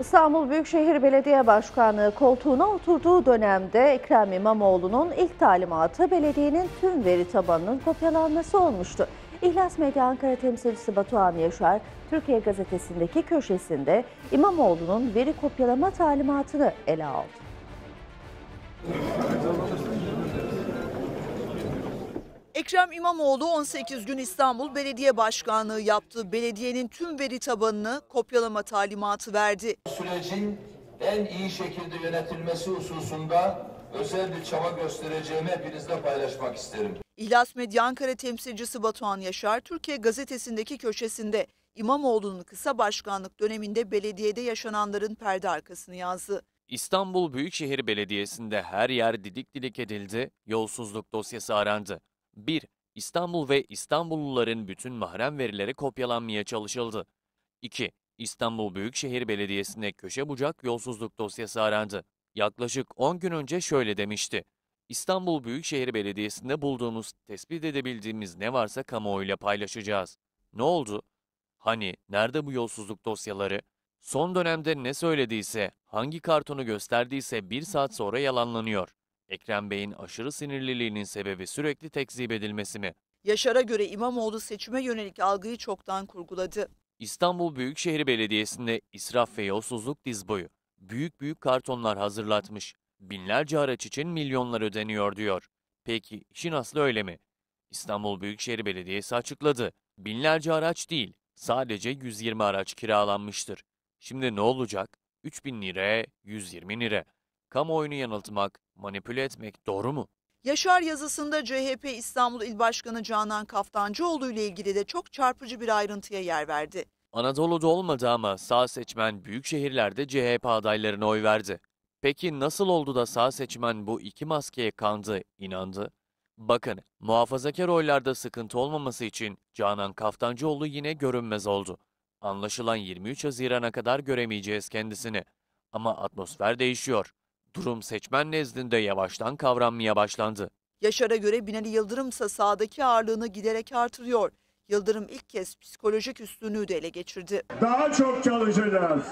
İstanbul Büyükşehir Belediye Başkanı koltuğuna oturduğu dönemde Ekrem İmamoğlu'nun ilk talimatı belediyenin tüm veri tabanının kopyalanması olmuştu. İhlas Medya Ankara temsilcisi Batuhan Yaşar, Türkiye Gazetesi'ndeki köşesinde İmamoğlu'nun veri kopyalama talimatını ele aldı. Ekrem İmamoğlu 18 gün İstanbul Belediye Başkanlığı yaptı. Belediyenin tüm veri tabanını kopyalama talimatı verdi. Sürecin en iyi şekilde yönetilmesi hususunda özel bir çaba göstereceğimi hepinizle paylaşmak isterim. İhlas Medya Ankara temsilcisi Batuhan Yaşar, Türkiye gazetesindeki köşesinde İmamoğlu'nun kısa başkanlık döneminde belediyede yaşananların perde arkasını yazdı. İstanbul Büyükşehir Belediyesi'nde her yer didik didik edildi, yolsuzluk dosyası arandı. 1. İstanbul ve İstanbulluların bütün mahrem verileri kopyalanmaya çalışıldı. 2. İstanbul Büyükşehir Belediyesi'ne köşe bucak yolsuzluk dosyası arandı. Yaklaşık 10 gün önce şöyle demişti. İstanbul Büyükşehir Belediyesi'nde bulduğumuz, tespit edebildiğimiz ne varsa kamuoyuyla paylaşacağız. Ne oldu? Hani nerede bu yolsuzluk dosyaları? Son dönemde ne söylediyse, hangi kartonu gösterdiyse bir saat sonra yalanlanıyor. Ekrem Bey'in aşırı sinirliliğinin sebebi sürekli tekzip edilmesi mi? Yaşar'a göre İmamoğlu seçime yönelik algıyı çoktan kurguladı. İstanbul Büyükşehir Belediyesi'nde israf ve yolsuzluk diz boyu. Büyük büyük kartonlar hazırlatmış. Binlerce araç için milyonlar ödeniyor diyor. Peki işin aslı öyle mi? İstanbul Büyükşehir Belediyesi açıkladı. Binlerce araç değil, sadece 120 araç kiralanmıştır. Şimdi ne olacak? 3000 liraya 120 lira kamuoyunu yanıltmak, manipüle etmek doğru mu? Yaşar yazısında CHP İstanbul İl Başkanı Canan Kaftancıoğlu ile ilgili de çok çarpıcı bir ayrıntıya yer verdi. Anadolu'da olmadı ama sağ seçmen büyük şehirlerde CHP adaylarına oy verdi. Peki nasıl oldu da sağ seçmen bu iki maskeye kandı, inandı? Bakın muhafazakar oylarda sıkıntı olmaması için Canan Kaftancıoğlu yine görünmez oldu. Anlaşılan 23 Haziran'a kadar göremeyeceğiz kendisini. Ama atmosfer değişiyor. Durum seçmen nezdinde yavaştan kavranmaya başlandı. Yaşar'a göre Binali Yıldırım ise sahadaki ağırlığını giderek artırıyor. Yıldırım ilk kez psikolojik üstünlüğü de ele geçirdi. Daha çok çalışacağız.